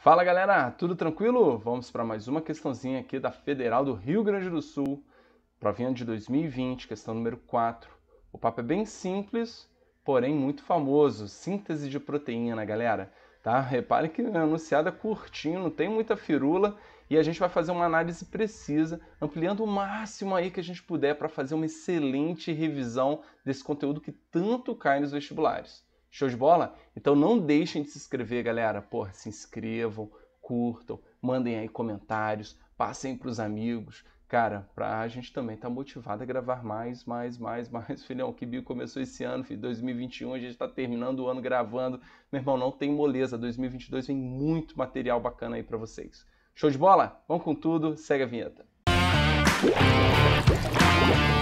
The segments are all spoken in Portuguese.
Fala galera, tudo tranquilo? Vamos para mais uma questãozinha aqui da Federal do Rio Grande do Sul, provinha de 2020, questão número 4. O papo é bem simples, porém muito famoso, síntese de proteína, galera. Tá? Repare que é anunciada curtinho, não tem muita firula e a gente vai fazer uma análise precisa, ampliando o máximo aí que a gente puder para fazer uma excelente revisão desse conteúdo que tanto cai nos vestibulares. Show de bola? Então não deixem de se inscrever, galera. Porra, se inscrevam, curtam, mandem aí comentários, passem para os amigos. Cara, pra a gente também tá motivado a gravar mais, mais, mais, mais. Filhão, que bio começou esse ano, filho, 2021, a gente tá terminando o ano gravando. Meu irmão, não tem moleza, 2022 vem muito material bacana aí para vocês. Show de bola? Vamos com tudo, segue a vinheta. Música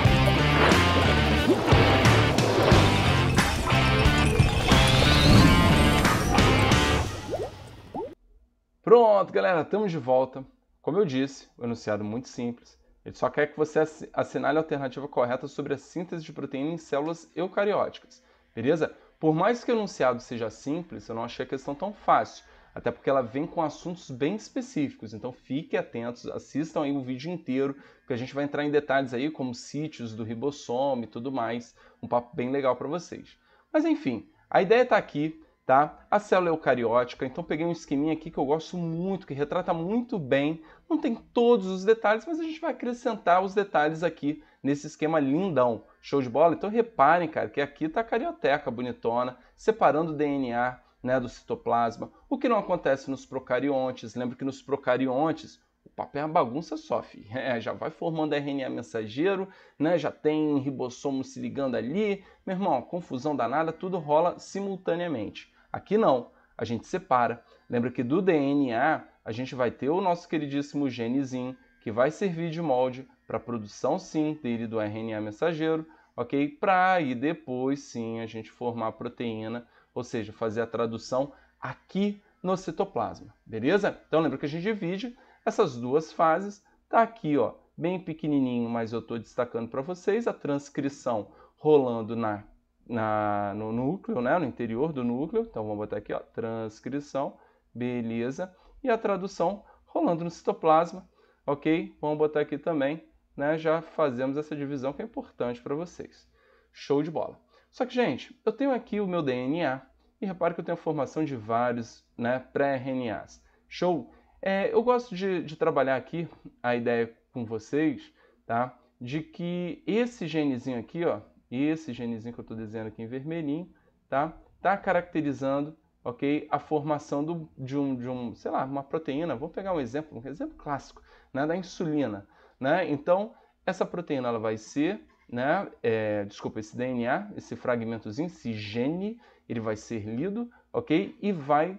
Pronto, galera, estamos de volta. Como eu disse, o enunciado é muito simples. Ele só quer que você assinale a alternativa correta sobre a síntese de proteína em células eucarióticas, beleza? Por mais que o enunciado seja simples, eu não achei a questão tão fácil, até porque ela vem com assuntos bem específicos. Então fiquem atentos, assistam aí o vídeo inteiro, porque a gente vai entrar em detalhes aí como sítios do ribossomo e tudo mais, um papo bem legal para vocês. Mas enfim, a ideia está aqui tá? A célula eucariótica, então peguei um esqueminha aqui que eu gosto muito, que retrata muito bem. Não tem todos os detalhes, mas a gente vai acrescentar os detalhes aqui nesse esquema lindão. Show de bola? Então reparem, cara, que aqui tá a carioteca bonitona, separando o DNA né, do citoplasma, o que não acontece nos procariontes. Lembra que nos procariontes o papel é uma bagunça só, filho. É, já vai formando RNA mensageiro, né? Já tem ribossomo se ligando ali. Meu irmão, confusão danada, tudo rola simultaneamente. Aqui não, a gente separa. Lembra que do DNA a gente vai ter o nosso queridíssimo genezinho, que vai servir de molde para a produção sim dele do RNA mensageiro, ok? Para aí depois sim a gente formar a proteína, ou seja, fazer a tradução aqui no citoplasma, beleza? Então lembra que a gente divide essas duas fases, tá aqui ó, bem pequenininho, mas eu estou destacando para vocês a transcrição rolando na na, no núcleo, né, no interior do núcleo. Então vamos botar aqui, ó, transcrição, beleza. E a tradução rolando no citoplasma, ok? Vamos botar aqui também, né? Já fazemos essa divisão que é importante para vocês. Show de bola. Só que, gente, eu tenho aqui o meu DNA e repare que eu tenho a formação de vários né, pré-RNAs. Show? É, eu gosto de, de trabalhar aqui a ideia com vocês, tá? De que esse genezinho aqui, ó, esse genezinho que eu estou desenhando aqui em vermelhinho, tá? Tá caracterizando, ok, a formação do, de, um, de um, sei lá, uma proteína. Vamos pegar um exemplo, um exemplo clássico, né, da insulina, né? Então, essa proteína ela vai ser, né, é, desculpa, esse DNA, esse fragmentozinho, esse gene, ele vai ser lido, ok, e vai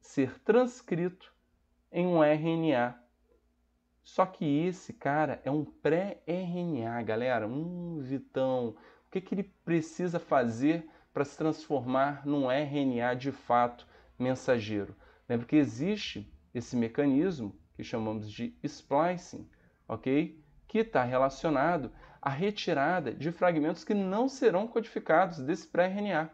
ser transcrito em um RNA. Só que esse cara é um pré-RNA, galera. Um Vitão, que, que ele precisa fazer para se transformar num RNA de fato mensageiro? Lembra que existe esse mecanismo que chamamos de splicing, ok? Que está relacionado à retirada de fragmentos que não serão codificados desse pré-RNA.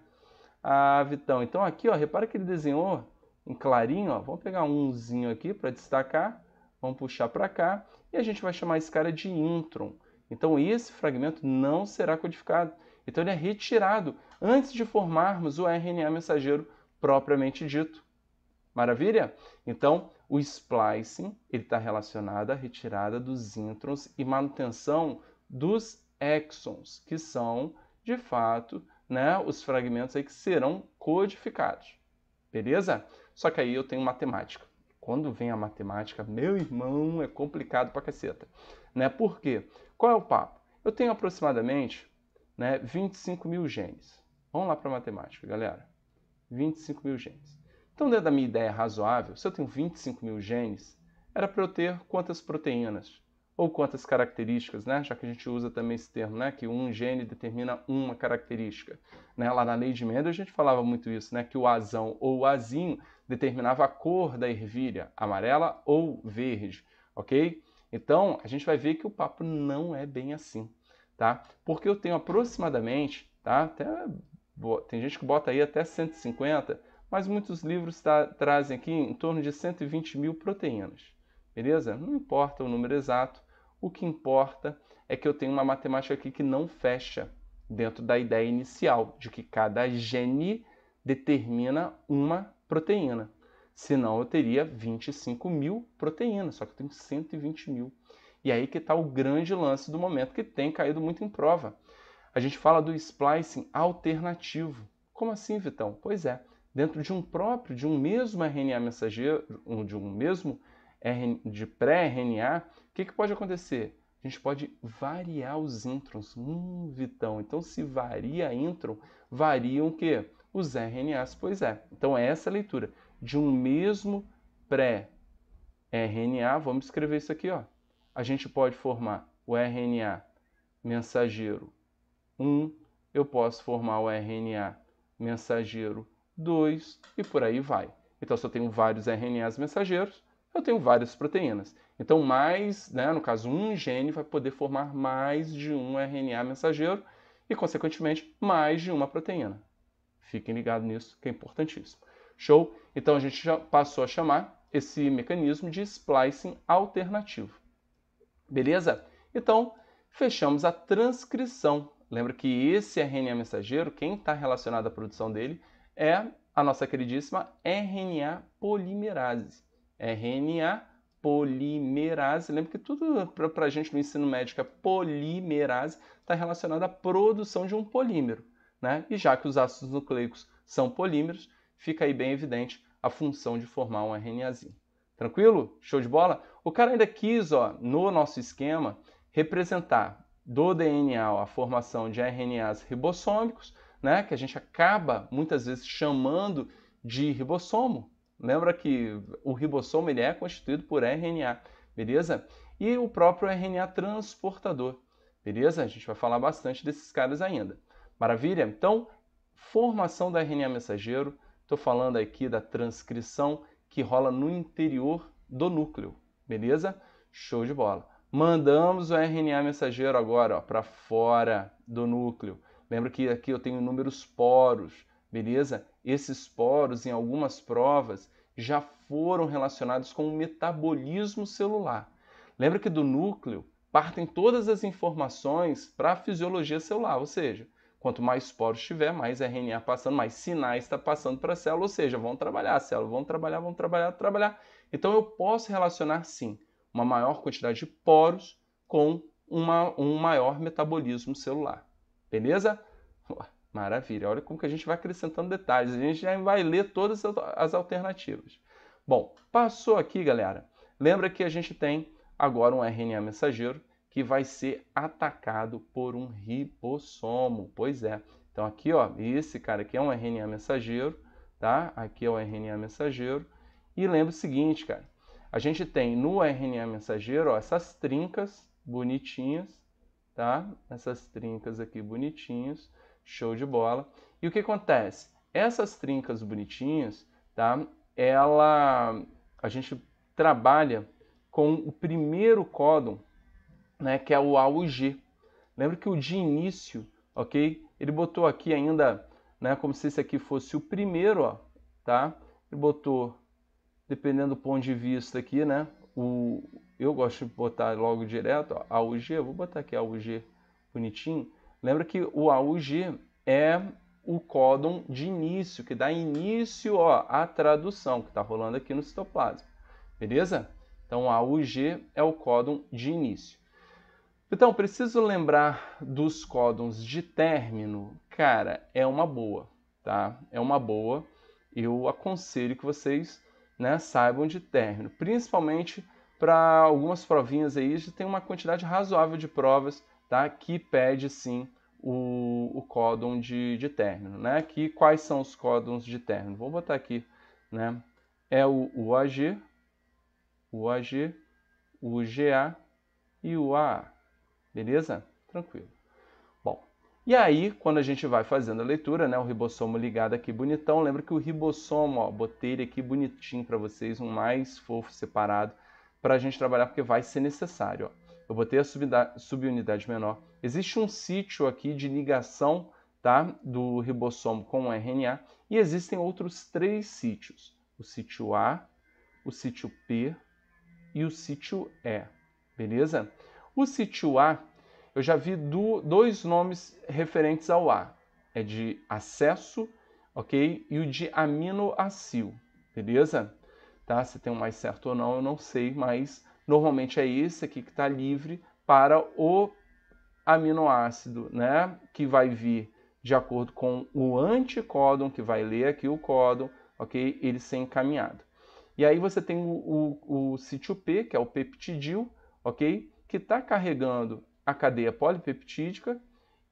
Ah, Vitão, então aqui, ó, repara que ele desenhou em clarinho, ó, vamos pegar umzinho aqui para destacar, vamos puxar para cá, e a gente vai chamar esse cara de intron. Então esse fragmento não será codificado. Então ele é retirado antes de formarmos o RNA mensageiro propriamente dito. Maravilha? Então, o splicing está relacionado à retirada dos introns e manutenção dos exons, que são, de fato, né, os fragmentos aí que serão codificados. Beleza? Só que aí eu tenho matemática. Quando vem a matemática, meu irmão, é complicado pra caceta. Né? Por quê? Qual é o papo? Eu tenho aproximadamente né, 25 mil genes. Vamos lá para a matemática, galera. 25 mil genes. Então, dentro da minha ideia razoável, se eu tenho 25 mil genes, era para eu ter quantas proteínas ou quantas características, né? Já que a gente usa também esse termo, né? Que um gene determina uma característica. Né? Lá na lei de Mendel a gente falava muito isso, né? Que o azão ou o azinho determinava a cor da ervilha, amarela ou verde, ok? Então, a gente vai ver que o papo não é bem assim, tá? Porque eu tenho aproximadamente, tá? Até, tem gente que bota aí até 150, mas muitos livros tá, trazem aqui em torno de 120 mil proteínas, beleza? Não importa o número exato, o que importa é que eu tenho uma matemática aqui que não fecha dentro da ideia inicial de que cada gene determina uma proteína senão eu teria 25 mil proteínas, só que eu tenho 120 mil. E aí que está o grande lance do momento, que tem caído muito em prova. A gente fala do splicing alternativo. Como assim, Vitão? Pois é, dentro de um próprio, de um mesmo RNA mensageiro, de um mesmo de pré-RNA, o que, que pode acontecer? A gente pode variar os introns. Hum, Vitão, então se varia intron, variam o quê? Os RNAs, pois é. Então é essa a leitura de um mesmo pré-RNA, vamos escrever isso aqui, ó. A gente pode formar o RNA mensageiro 1, eu posso formar o RNA mensageiro 2 e por aí vai. Então, se eu tenho vários RNAs mensageiros, eu tenho várias proteínas. Então, mais, né, no caso, um gene vai poder formar mais de um RNA mensageiro e, consequentemente, mais de uma proteína. Fiquem ligados nisso, que é importantíssimo. Show? Então a gente já passou a chamar esse mecanismo de splicing alternativo. Beleza? Então, fechamos a transcrição. Lembra que esse RNA mensageiro, quem está relacionado à produção dele, é a nossa queridíssima RNA polimerase. RNA polimerase. Lembra que tudo para a gente no ensino médico é polimerase, está relacionado à produção de um polímero. Né? E já que os ácidos nucleicos são polímeros, fica aí bem evidente a função de formar um RNAzinho. Tranquilo? Show de bola? O cara ainda quis, ó, no nosso esquema, representar do DNA ó, a formação de RNAs ribossômicos, né, que a gente acaba muitas vezes chamando de ribossomo. Lembra que o ribossomo ele é constituído por RNA, beleza? E o próprio RNA transportador, beleza? A gente vai falar bastante desses caras ainda. Maravilha? Então, formação do RNA mensageiro, Estou falando aqui da transcrição que rola no interior do núcleo, beleza? Show de bola. Mandamos o RNA mensageiro agora para fora do núcleo. Lembra que aqui eu tenho inúmeros poros, beleza? Esses poros, em algumas provas, já foram relacionados com o metabolismo celular. Lembra que do núcleo partem todas as informações para a fisiologia celular, ou seja, Quanto mais poros tiver, mais RNA passando, mais sinais está passando para a célula, ou seja, vão trabalhar a célula, vão trabalhar, vão trabalhar, trabalhar. Então eu posso relacionar sim uma maior quantidade de poros com uma, um maior metabolismo celular. Beleza? Maravilha, olha como que a gente vai acrescentando detalhes, a gente já vai ler todas as alternativas. Bom, passou aqui, galera. Lembra que a gente tem agora um RNA mensageiro que vai ser atacado por um ribossomo. Pois é. Então aqui, ó, esse cara aqui é um RNA mensageiro, tá? Aqui é o RNA mensageiro. E lembra o seguinte, cara, a gente tem no RNA mensageiro, ó, essas trincas bonitinhas, tá? Essas trincas aqui bonitinhas, show de bola. E o que acontece? Essas trincas bonitinhas, tá? Ela a gente trabalha com o primeiro códon né, que é o AUG. Lembra que o de início, ok? Ele botou aqui ainda, né, como se esse aqui fosse o primeiro, ó, tá? Ele botou, dependendo do ponto de vista aqui, né? O, eu gosto de botar logo direto, ó, AUG, vou botar aqui AUG bonitinho. Lembra que o AUG é o códon de início, que dá início ó, à tradução que está rolando aqui no citoplasma. Beleza? Então, AUG é o códon de início. Então, preciso lembrar dos códons de término. Cara, é uma boa, tá? É uma boa. Eu aconselho que vocês né, saibam de término, principalmente para algumas provinhas aí, já tem uma quantidade razoável de provas tá, que pede sim o, o códon de, de término. Né? Aqui, quais são os códons de término? Vou botar aqui, né? É o UAG, o AG, o GA e o AA. Beleza? Tranquilo. Bom, e aí, quando a gente vai fazendo a leitura, né, o ribossomo ligado aqui bonitão, lembra que o ribossomo, ó, botei ele aqui bonitinho para vocês, um mais fofo separado, para a gente trabalhar, porque vai ser necessário. Ó. Eu botei a subunidade menor. Existe um sítio aqui de ligação tá, do ribossomo com o RNA e existem outros três sítios, o sítio A, o sítio P e o sítio E, beleza? O sítio A, eu já vi do, dois nomes referentes ao A. É de acesso, ok? E o de aminoacil, beleza? Tá? Se tem um mais certo ou não, eu não sei, mas normalmente é esse aqui que está livre para o aminoácido, né? Que vai vir de acordo com o anticódon, que vai ler aqui o códon, ok? Ele ser encaminhado. E aí você tem o, o, o sítio P, que é o peptidil, ok? que está carregando a cadeia polipeptídica,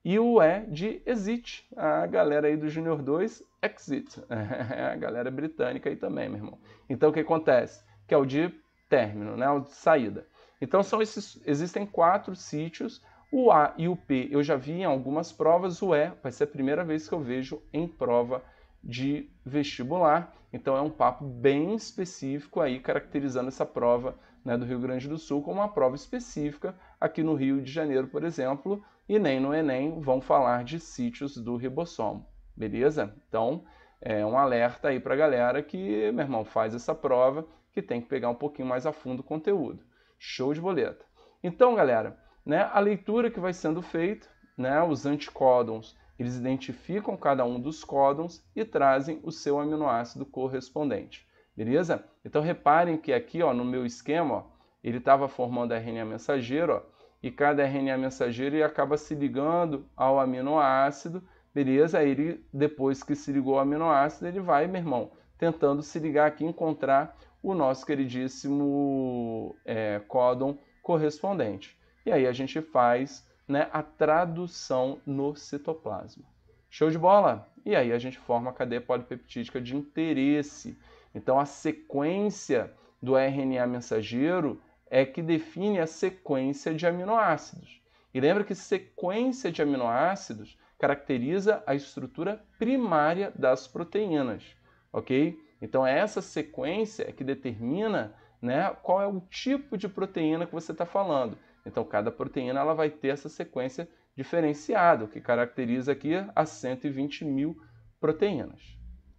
e o E de exit, a galera aí do Junior 2, exit, é a galera britânica aí também, meu irmão. Então o que acontece? Que é o de término, né? o de saída. Então são esses, existem quatro sítios, o A e o P eu já vi em algumas provas, o E vai ser a primeira vez que eu vejo em prova de vestibular. Então é um papo bem específico aí caracterizando essa prova né, do Rio Grande do Sul com uma prova específica. Aqui no Rio de Janeiro, por exemplo, e nem no Enem vão falar de sítios do ribossomo, beleza? Então, é um alerta aí para a galera que, meu irmão, faz essa prova que tem que pegar um pouquinho mais a fundo o conteúdo. Show de boleta! Então, galera, né, a leitura que vai sendo feita, né, os anticódons, eles identificam cada um dos códons e trazem o seu aminoácido correspondente. Beleza? Então reparem que aqui ó, no meu esquema, ó, ele estava formando RNA mensageiro, ó, e cada RNA mensageiro ele acaba se ligando ao aminoácido, beleza? Aí ele, depois que se ligou ao aminoácido, ele vai, meu irmão, tentando se ligar aqui encontrar o nosso queridíssimo é, códon correspondente. E aí a gente faz né, a tradução no citoplasma. Show de bola? E aí a gente forma a cadeia polipeptídica de interesse. Então a sequência do RNA mensageiro é que define a sequência de aminoácidos. E lembra que sequência de aminoácidos caracteriza a estrutura primária das proteínas, ok? Então é essa sequência que determina né, qual é o tipo de proteína que você está falando. Então cada proteína ela vai ter essa sequência diferenciada, o que caracteriza aqui as 120 mil proteínas.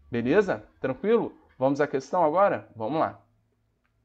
Beleza? Tranquilo? Vamos à questão agora? Vamos lá.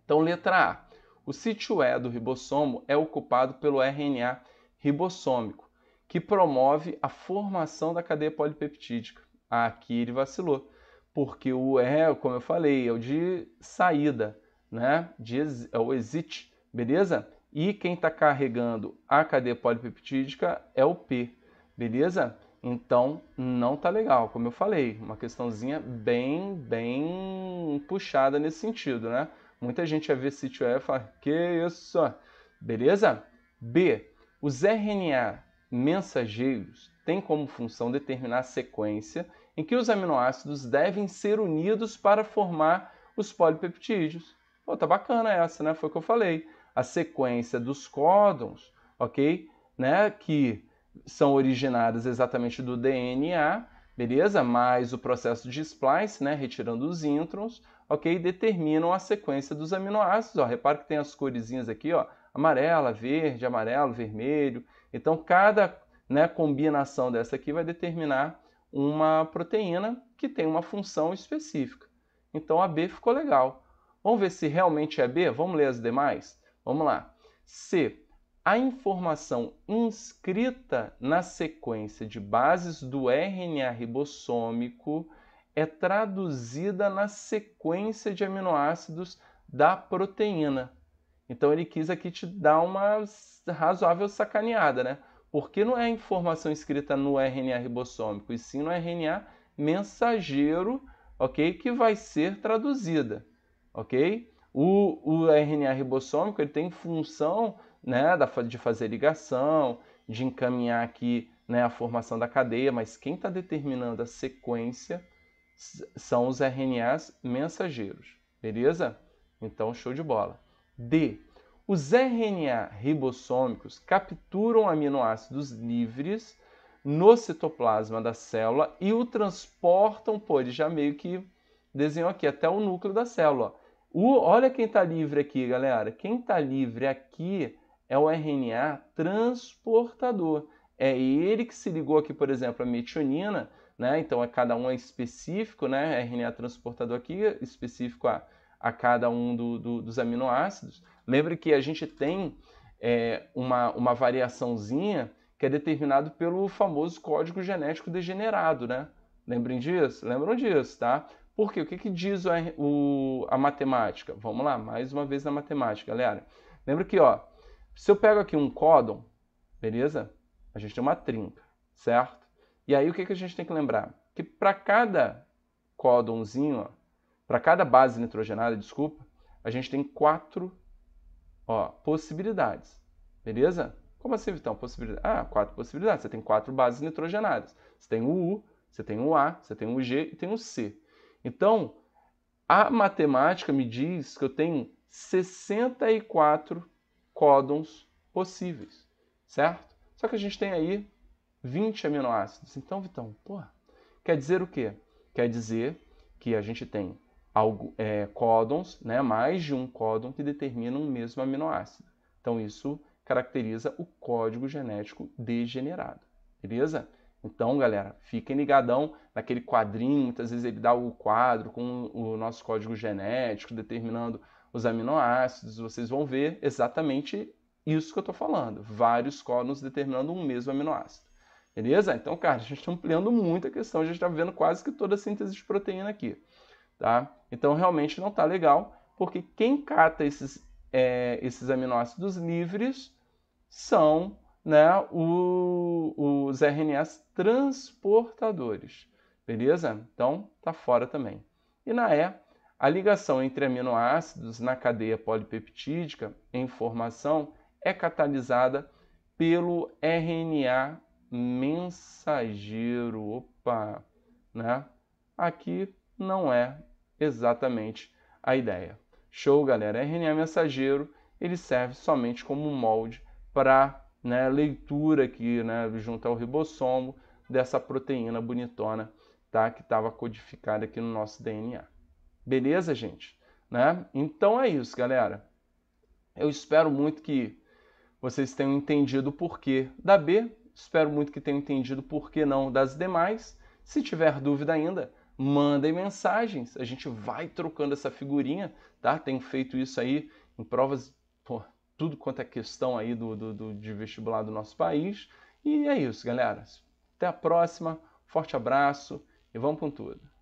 Então, letra A. O sítio E do ribossomo é ocupado pelo RNA ribossômico, que promove a formação da cadeia polipeptídica. Ah, aqui ele vacilou, porque o E, como eu falei, é o de saída, né? De, é o exit, beleza? E quem está carregando a cadeia polipeptídica é o P, beleza? Então, não tá legal, como eu falei, uma questãozinha bem, bem puxada nesse sentido, né? Muita gente vai ver sítio E e fala, que isso? Beleza? B. Os RNA mensageiros têm como função determinar a sequência em que os aminoácidos devem ser unidos para formar os polipeptídeos. Pô, tá bacana essa, né? Foi o que eu falei. A sequência dos códons, ok? Né? Que são originadas exatamente do DNA, beleza? Mais o processo de splice, né? Retirando os introns, ok? Determinam a sequência dos aminoácidos. Ó, repara que tem as coresinhas aqui, ó, amarela, verde, amarelo, vermelho. Então, cada né, combinação dessa aqui vai determinar uma proteína que tem uma função específica. Então, a B ficou legal. Vamos ver se realmente é B? Vamos ler as demais? Vamos lá. C a informação inscrita na sequência de bases do RNA ribossômico é traduzida na sequência de aminoácidos da proteína. Então ele quis aqui te dar uma razoável sacaneada, né? Porque não é informação escrita no RNA ribossômico, e sim no RNA mensageiro, ok? Que vai ser traduzida, ok? O, o RNA ribossômico ele tem função né, da, de fazer ligação, de encaminhar aqui né, a formação da cadeia, mas quem está determinando a sequência são os RNAs mensageiros, beleza? Então, show de bola. D. Os RNA ribossômicos capturam aminoácidos livres no citoplasma da célula e o transportam, pô, ele já meio que desenhou aqui, até o núcleo da célula. O, olha quem está livre aqui, galera. Quem está livre aqui é o RNA transportador. É ele que se ligou aqui, por exemplo, à metionina, né? Então é cada um é específico, né? RNA transportador aqui específico a, a cada um do, do, dos aminoácidos. Lembre que a gente tem é, uma, uma variaçãozinha que é determinado pelo famoso código genético degenerado, né? Lembrem disso? Lembram disso, tá? Porque o que, que diz o, o, a matemática? Vamos lá, mais uma vez na matemática, galera. Lembra que, ó, se eu pego aqui um códon, beleza? A gente tem uma trinca, certo? E aí o que, que a gente tem que lembrar? Que para cada códonzinho, para cada base nitrogenada, desculpa, a gente tem quatro ó, possibilidades, beleza? Como assim, Vitão? Possibilidade? Ah, quatro possibilidades. Você tem quatro bases nitrogenadas. Você tem o U, você tem o A, você tem o G e tem o C. Então, a matemática me diz que eu tenho 64 códons possíveis, certo? Só que a gente tem aí 20 aminoácidos. Então, Vitão, porra, quer dizer o quê? Quer dizer que a gente tem algo, é, códons, né, mais de um códon que determina um mesmo aminoácido. Então, isso caracteriza o código genético degenerado, beleza? Então, galera, fiquem ligadão naquele quadrinho, muitas vezes ele dá o quadro com o nosso código genético, determinando os aminoácidos, vocês vão ver exatamente isso que eu estou falando. Vários códons determinando um mesmo aminoácido. Beleza? Então, cara, a gente está ampliando muito a questão, a gente está vendo quase que toda a síntese de proteína aqui. Tá? Então, realmente não está legal, porque quem cata esses, é, esses aminoácidos livres são né, o, os RNAs transportadores. Beleza? Então, tá fora também. E na E, a ligação entre aminoácidos na cadeia polipeptídica em formação é catalisada pelo RNA mensageiro. Opa, né? Aqui não é exatamente a ideia. Show, galera. RNA mensageiro, ele serve somente como molde para né, leitura aqui, né, junto ao ribossomo dessa proteína bonitona, tá, que estava codificada aqui no nosso DNA. Beleza, gente? Né? Então é isso, galera. Eu espero muito que vocês tenham entendido o porquê da B, espero muito que tenham entendido o porquê não das demais. Se tiver dúvida ainda, mandem mensagens, a gente vai trocando essa figurinha, tá? Tenho feito isso aí em provas, pô, tudo quanto é questão aí do, do, do, de vestibular do nosso país. E é isso, galera. Até a próxima, forte abraço e vamos com tudo.